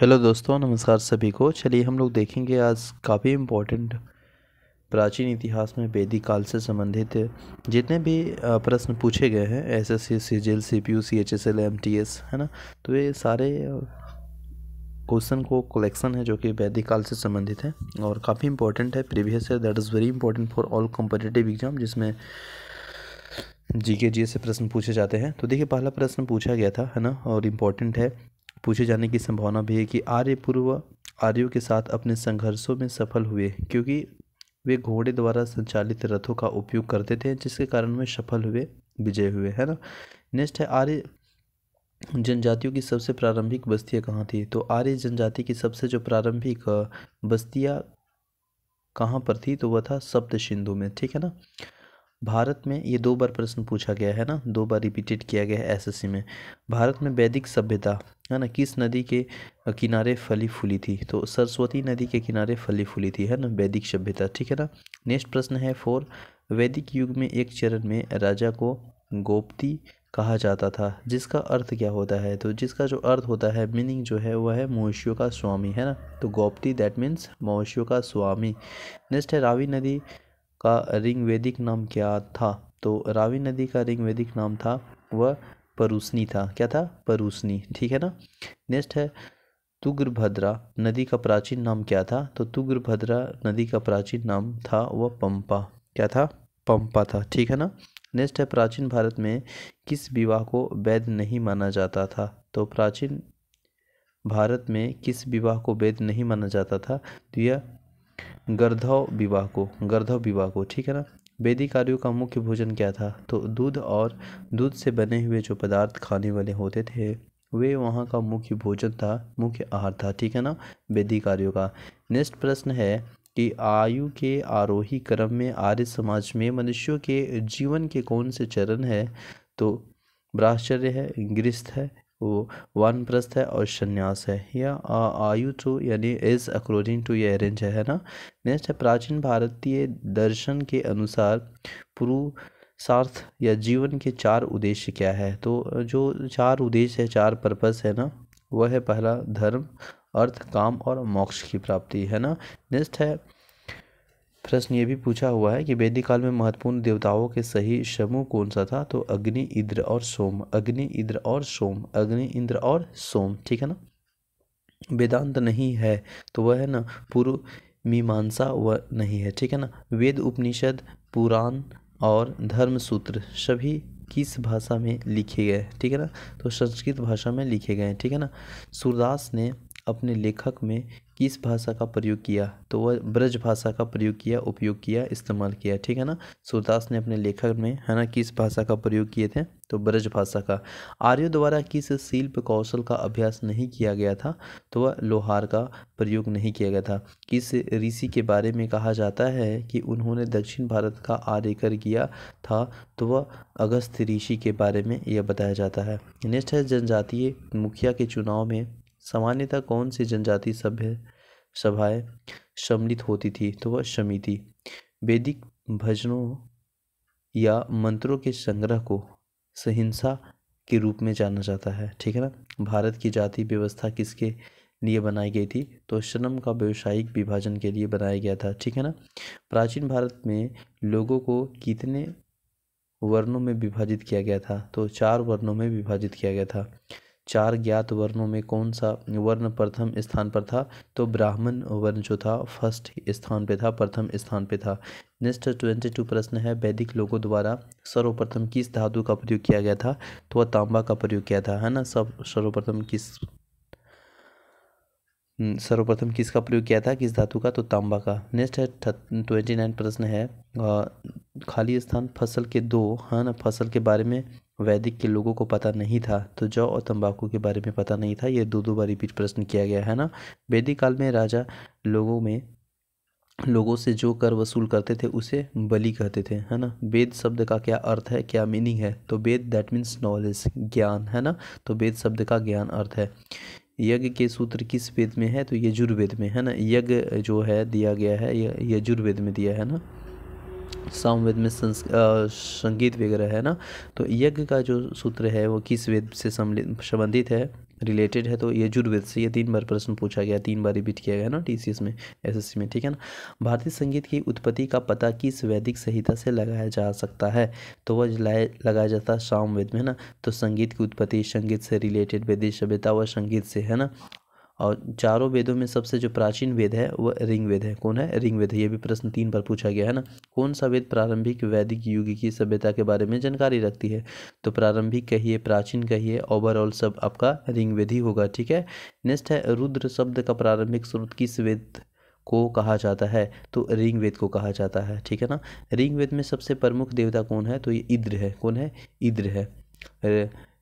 hello दोस्तों नमस्कार सभी को चलिए हम लोग देखेंगे आज काफ़ी इम्पोर्टेंट प्राचीन इतिहास में वैदिक काल से संबंधित जितने भी प्रश्न पूछे गए हैं एस एस सी सी जेल C P U C H S L M T S है ना तो ये सारे क्वेश्चन को कलेक्शन है जो कि वैदिक काल से संबंधित है और काफ़ी इंपॉर्टेंट है previous year that is very important for all competitive exam जिसमें जी के जी से प्रश्न पूछे जाते हैं तो देखिए पहला प्रश्न पूछा गया था है ना और इम्पॉर्टेंट है पूछे जाने की संभावना भी है कि आर्य पूर्व आर्यों के साथ अपने संघर्षों में सफल हुए क्योंकि वे घोड़े द्वारा संचालित रथों का उपयोग करते थे जिसके कारण वे सफल हुए विजय हुए है ना नेक्स्ट है आर्य जनजातियों की सबसे प्रारंभिक बस्तियाँ कहाँ थी तो आर्य जनजाति की सबसे जो प्रारंभिक बस्तियाँ कहाँ पर थी तो वह था सप्त सिंधु में ठीक है ना भारत में ये दो बार प्रश्न पूछा गया है ना दो बार रिपीटेड किया गया है एसएससी में भारत में वैदिक सभ्यता है ना किस नदी के किनारे फली फूली थी तो सरस्वती नदी के किनारे फली फूली थी है ना वैदिक सभ्यता ठीक है ना नेक्स्ट प्रश्न है फोर वैदिक युग में एक चरण में राजा को गोपती कहा जाता था जिसका अर्थ क्या होता है तो जिसका जो अर्थ होता है मीनिंग जो है वह है मवेशियों का स्वामी है ना तो गोपती दैट मीन्स मवेशियों का स्वामी नेक्स्ट है रावी नदी का रिंग वैदिक नाम क्या था तो रावी नदी का रिंग वैदिक नाम था वह परूसनी था क्या था परूसनी ठीक है ना नेक्स्ट है तुग्रभद्रा नदी का प्राचीन नाम क्या था तो तुग्रभद्रा नदी का प्राचीन नाम था वह पंपा क्या था पंपा था ठीक है ना नेक्स्ट है प्राचीन भारत में किस विवाह को वैध नहीं माना जाता था तो प्राचीन भारत में किस विवाह को वैध नहीं माना जाता था तो यह गर्धव विवाह को गर्धव विवाह को ठीक है ना वेदी कार्यों का मुख्य भोजन क्या था तो दूध और दूध से बने हुए जो पदार्थ खाने वाले होते थे वे वहाँ का मुख्य भोजन था मुख्य आहार था ठीक है ना वेदी कार्यों का नेक्स्ट प्रश्न है कि आयु के आरोही क्रम में आर्य समाज में मनुष्यों के जीवन के कौन से चरण है तो ब्राह्चर्य है गृहस्थ है वो वनप्रस्थ प्रस्थ है और संन्यास है या आयु टू तो, यानी इज अकॉर्डिंग टू ये अरेंज है ना नेक्स्ट है प्राचीन भारतीय दर्शन के अनुसार पुरु सार्थ या जीवन के चार उद्देश्य क्या है तो जो चार उद्देश्य है चार पर्पस है ना वह है पहला धर्म अर्थ काम और मोक्ष की प्राप्ति है ना नेक्स्ट है प्रश्न ये भी पूछा हुआ है कि वैदिक काल में महत्वपूर्ण देवताओं के सही समूह कौन सा था तो अग्नि इंद्र और सोम अग्नि इंद्र और सोम अग्नि इंद्र और सोम ठीक है ना वेदांत नहीं है तो वह है ना पूर्व मीमांसा वह नहीं है ठीक है ना वेद उपनिषद पुराण और धर्म सूत्र सभी किस भाषा में लिखे गए ठीक है ना तो संस्कृत भाषा में लिखे गए ठीक है ना सूरदास ने अपने लेखक में किस भाषा का प्रयोग किया तो वह ब्रज भाषा का प्रयोग किया उपयोग किया इस्तेमाल किया ठीक है ना सूरदास ने अपने लेखक में है ना किस भाषा का प्रयोग किए थे तो ब्रज भाषा का आर्यों द्वारा किस शिल्प कौशल का अभ्यास नहीं किया गया था तो वह लोहार का प्रयोग नहीं किया गया था किस ऋषि के बारे में कहा जाता है कि उन्होंने दक्षिण भारत का आर्यकर किया था तो वह अगस्त ऋषि के बारे में यह बताया जाता है नेक्स्ट है जनजातीय मुखिया के चुनाव में सामान्यतः कौन सी जनजाति सभ्य सभाएँ सम्मिलित होती थी तो वह समिति वैदिक भजनों या मंत्रों के संग्रह को सहिंसा के रूप में जाना जाता है ठीक है ना भारत की जाति व्यवस्था किसके लिए बनाई गई थी तो श्रम का व्यवसायिक विभाजन के लिए बनाया गया था ठीक है ना प्राचीन भारत में लोगों को कितने वर्णों में विभाजित किया गया था तो चार वर्णों में विभाजित किया गया था चार ज्ञात वर्णों में कौन सा वर्ण प्रथम स्थान पर था तो ब्राह्मण वर्ण जो था फर्स्ट स्थान पे था प्रथम स्थान पे था नेक्स्ट ट्वेंटी टू प्रश्न है वैदिक लोगों द्वारा सर्वप्रथम किस धातु का प्रयोग किया गया था तो वह तांबा का प्रयोग किया था है ना सब सर्वप्रथम किस हम्म, सर्वप्रथम किसका प्रयोग किया था किस धातु का तो तांबा का नेक्स्ट है ट्वेंटी नाइन प्रश्न है खाली स्थान फसल के दो है ना फसल के बारे में वैदिक के लोगों को पता नहीं था तो जौ और तंबाकू के बारे में पता नहीं था ये दो दो बार रिपीट प्रश्न किया गया है ना वैदिक काल में राजा लोगों में लोगों से जो कर वसूल करते थे उसे बलि कहते थे है ना वेद शब्द का क्या अर्थ है क्या मीनिंग है तो वेद दैट मीन्स नॉलेज ज्ञान है ना तो वेद शब्द का ज्ञान अर्थ है यज्ञ के सूत्र किस वेद में है तो यजुर्वेद में है ना यज्ञ जो है दिया गया है यजुर्वेद में दिया है ना सामवेद में संगीत वगैरह है ना तो यज्ञ का जो सूत्र है वो किस वेद से संबंधित है रिलेटेड है तो यजुर्वेद से ये तीन बार प्रश्न पूछा गया तीन बार रिपीट किया गया ना टीसीएस में एसएससी में ठीक है ना भारतीय संगीत की उत्पत्ति का पता किस वैदिक संहिता से लगाया जा सकता है तो वह लगाया जाता है सामवेद में है ना तो संगीत की उत्पत्ति संगीत से रिलेटेड वैदिक सभ्यता व संगीत से है ना और चारों वेदों में सबसे जो प्राचीन वेद है वह रिंगवेद है कौन है रिंगवेद है ये भी प्रश्न तीन बार पूछा गया है ना कौन सा वेद प्रारंभिक वैदिक युग की सभ्यता के बारे में जानकारी रखती है तो प्रारंभिक कहिए प्राचीन कहिए ओवरऑल सब आपका रिंगवेद ही होगा ठीक है नेक्स्ट है रुद्र शब्द का प्रारंभिक स्रोत किस वेद को कहा जाता है तो रिंगवेद को कहा जाता है ठीक है ना रिंगवेद में सबसे प्रमुख देवता कौन है तो ये इद्र है कौन है इद्र है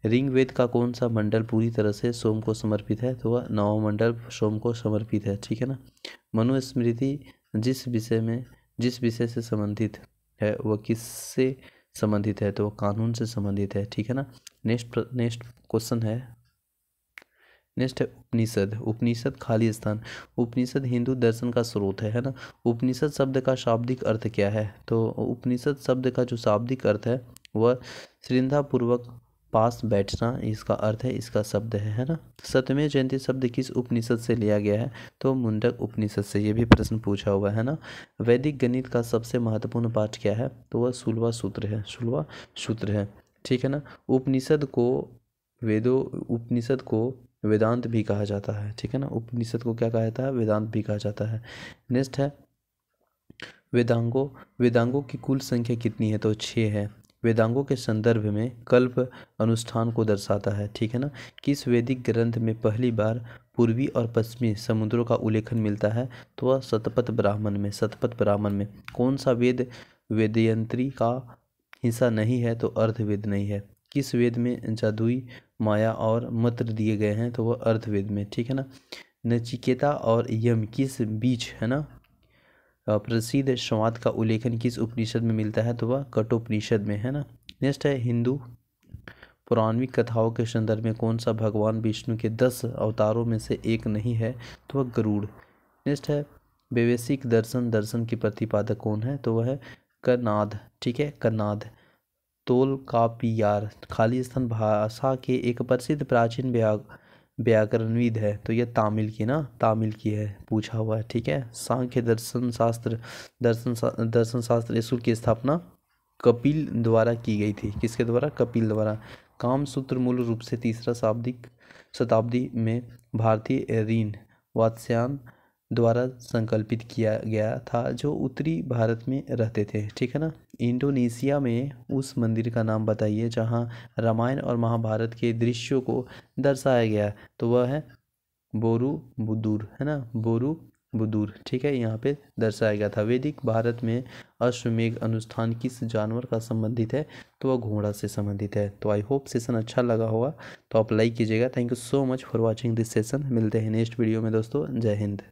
रिंग वेद का कौन सा मंडल पूरी तरह से सोम को समर्पित है तो वह नौ मंडल सोम को समर्पित है ठीक है ना मनुस्मृति जिस विषय में जिस विषय से संबंधित है वह किससे संबंधित है तो वह कानून से संबंधित है ठीक है ना नेक्स्ट नेक्स्ट क्वेश्चन है नेक्स्ट है उपनिषद उपनिषद खाली स्थान उपनिषद हिंदू दर्शन का स्रोत है है ना उपनिषद शब्द का शाब्दिक अर्थ क्या है तो उपनिषद शब्द का जो शाब्दिक अर्थ है वह श्रृंधापूर्वक पास बैठना इसका अर्थ है इसका शब्द है है ना सतमेव जयंती शब्द किस उपनिषद से लिया गया है तो मुंडक उपनिषद से ये भी प्रश्न पूछा हुआ है ना वैदिक गणित का सबसे महत्वपूर्ण पाठ क्या है तो वह सुलवा सूत्र है सुलवा सूत्र है ठीक है ना उपनिषद को वेदो उपनिषद को वेदांत भी कहा जाता है ठीक है ना उपनिषद को क्या कहा जाता है वेदांत भी कहा जाता है नेक्स्ट है वेदांगों वेदांगों की कुल संख्या कितनी है तो छः है वेदांगों के संदर्भ में कल्प अनुष्ठान को दर्शाता है ठीक है ना किस वैदिक ग्रंथ में पहली बार पूर्वी और पश्चिमी समुद्रों का उल्लेखन मिलता है तो वह सतपथ ब्राह्मण में सतपथ ब्राह्मण में कौन सा वेद वेदयंत्री का हिस्सा नहीं है तो अर्थवेद नहीं है किस वेद में जादुई माया और मत्र दिए गए हैं तो वह अर्थवेद में ठीक है ना नचिकेता और यम किस बीच है ना प्रसिद्ध संवाद का उल्लेखन किस उपनिषद में मिलता है तो वह कठोपनिषद में है ना नेक्स्ट है हिंदू पौराणिक कथाओं के संदर्भ में कौन सा भगवान विष्णु के दस अवतारों में से एक नहीं है तो वह गरुड़ नेक्स्ट है वैवेशिक दर्शन दर्शन की प्रतिपादक कौन है तो वह कनाद ठीक है कनाद तोल का खाली स्थान भाषा के एक प्रसिद्ध प्राचीन व्याकरणविद है तो यह तामिल की ना तामिल की है पूछा हुआ है ठीक है सांख्य दर्शन शास्त्र दर्शन दर्शन शास्त्र स्कूल की स्थापना कपिल द्वारा की गई थी किसके द्वारा कपिल द्वारा कामसूत्र मूल रूप से तीसरा शाब्दिक शताब्दी में भारतीय रीन वात्स्यान द्वारा संकल्पित किया गया था जो उत्तरी भारत में रहते थे ठीक है ना इंडोनेशिया में उस मंदिर का नाम बताइए जहाँ रामायण और महाभारत के दृश्यों को दर्शाया गया तो वह है बोरू बुदूर है ना बोरू बुदूर ठीक है यहाँ पे दर्शाया गया था वैदिक भारत में अश्वमेघ अनुष्ठान किस जानवर का संबंधित है तो वह घोड़ा से संबंधित है तो आई होप सेशन अच्छा लगा होगा तो आप लाइक कीजिएगा thank you so much for watching this session मिलते हैं नेक्स्ट वीडियो में दोस्तों जय हिंद